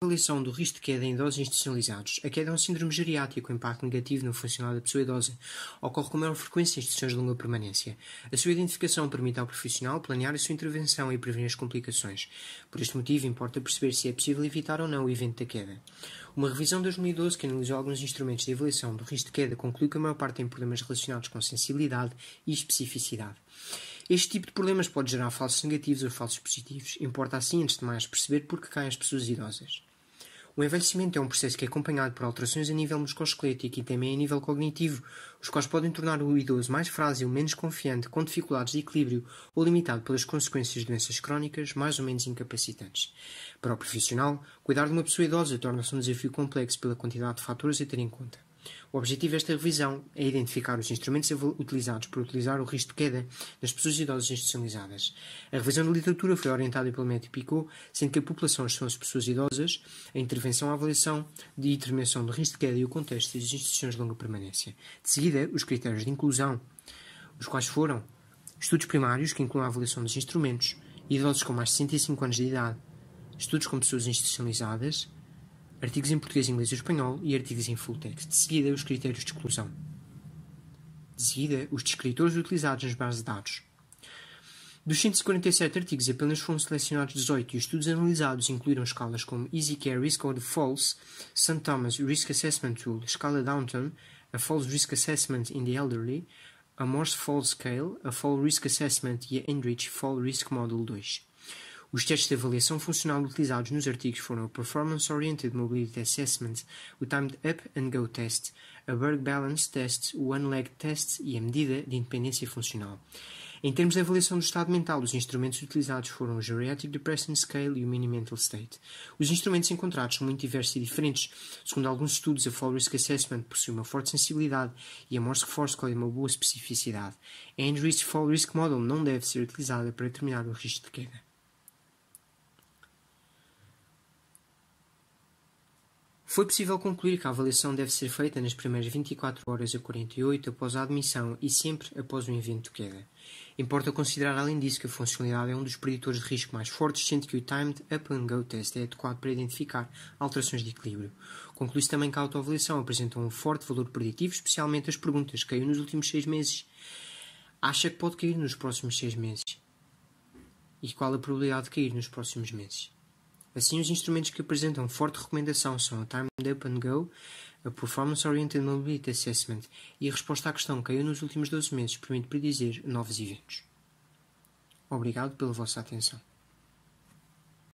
avaliação do risco de queda em idosos institucionalizados, a queda é um síndrome geriátrico com impacto negativo no funcional da pessoa idosa. Ocorre com maior frequência em instituições de longa permanência. A sua identificação permite ao profissional planear a sua intervenção e prevenir as complicações. Por este motivo, importa perceber se é possível evitar ou não o evento da queda. Uma revisão de 2012 que analisou alguns instrumentos de avaliação do risco de queda concluiu que a maior parte tem problemas relacionados com sensibilidade e especificidade. Este tipo de problemas pode gerar falsos negativos ou falsos positivos. Importa assim, antes de mais, perceber por que caem as pessoas idosas. O envelhecimento é um processo que é acompanhado por alterações a nível musculoesquelético e também a nível cognitivo, os quais podem tornar o idoso mais frágil, menos confiante, com dificuldades de equilíbrio ou limitado pelas consequências de doenças crónicas mais ou menos incapacitantes. Para o profissional, cuidar de uma pessoa idosa torna-se um desafio complexo pela quantidade de fatores a ter em conta. O objetivo desta revisão é identificar os instrumentos utilizados para utilizar o risco de queda nas pessoas idosas institucionalizadas. A revisão da literatura foi orientada pelo método Picot, sendo que a população são as pessoas idosas, a intervenção a avaliação de intervenção do risco de queda e o contexto das instituições de longa permanência. De seguida, os critérios de inclusão, os quais foram estudos primários, que incluem a avaliação dos instrumentos, idosos com mais de 65 anos de idade, estudos com pessoas institucionalizadas, artigos em português, inglês e espanhol e artigos em full text. De seguida, os critérios de exclusão. De seguida, os descritores utilizados nas bases de dados. Dos 147 artigos, apenas foram selecionados 18 e os estudos analisados incluíram escalas como EasyCare Risk or False, St. Thomas Risk Assessment Tool, escala Downton, a False Risk Assessment in the Elderly, a Morse Fall Scale, a Fall Risk Assessment e a Enrich Fall Risk Model 2. Os testes de avaliação funcional utilizados nos artigos foram o Performance Oriented Mobility Assessment, o Timed Up and Go Test, a Berg Balance Test, o One Leg Test e a medida de independência funcional. Em termos de avaliação do estado mental, os instrumentos utilizados foram o Geriatric Depression Scale e o Mini-Mental State. Os instrumentos encontrados são muito diversos e diferentes. Segundo alguns estudos, a Fall Risk Assessment possui uma forte sensibilidade e a Morse Force Scale é uma boa especificidade. A Andrews Fall Risk Model não deve ser utilizada para determinar o risco de queda. Foi possível concluir que a avaliação deve ser feita nas primeiras 24 horas a 48 após a admissão e sempre após o evento de queda. Importa considerar além disso que a funcionalidade é um dos preditores de risco mais fortes, sendo que o Timed Up and Go Test é adequado para identificar alterações de equilíbrio. Conclui-se também que a autoavaliação apresenta um forte valor preditivo, especialmente as perguntas caiu nos últimos seis meses. Acha que pode cair nos próximos seis meses? E qual a probabilidade de cair nos próximos meses? Assim, os instrumentos que apresentam forte recomendação são o Time Up and Go, a Performance Oriented Mobility Assessment e a resposta à questão caiu nos últimos 12 meses, permite predizer novos eventos. Obrigado pela vossa atenção.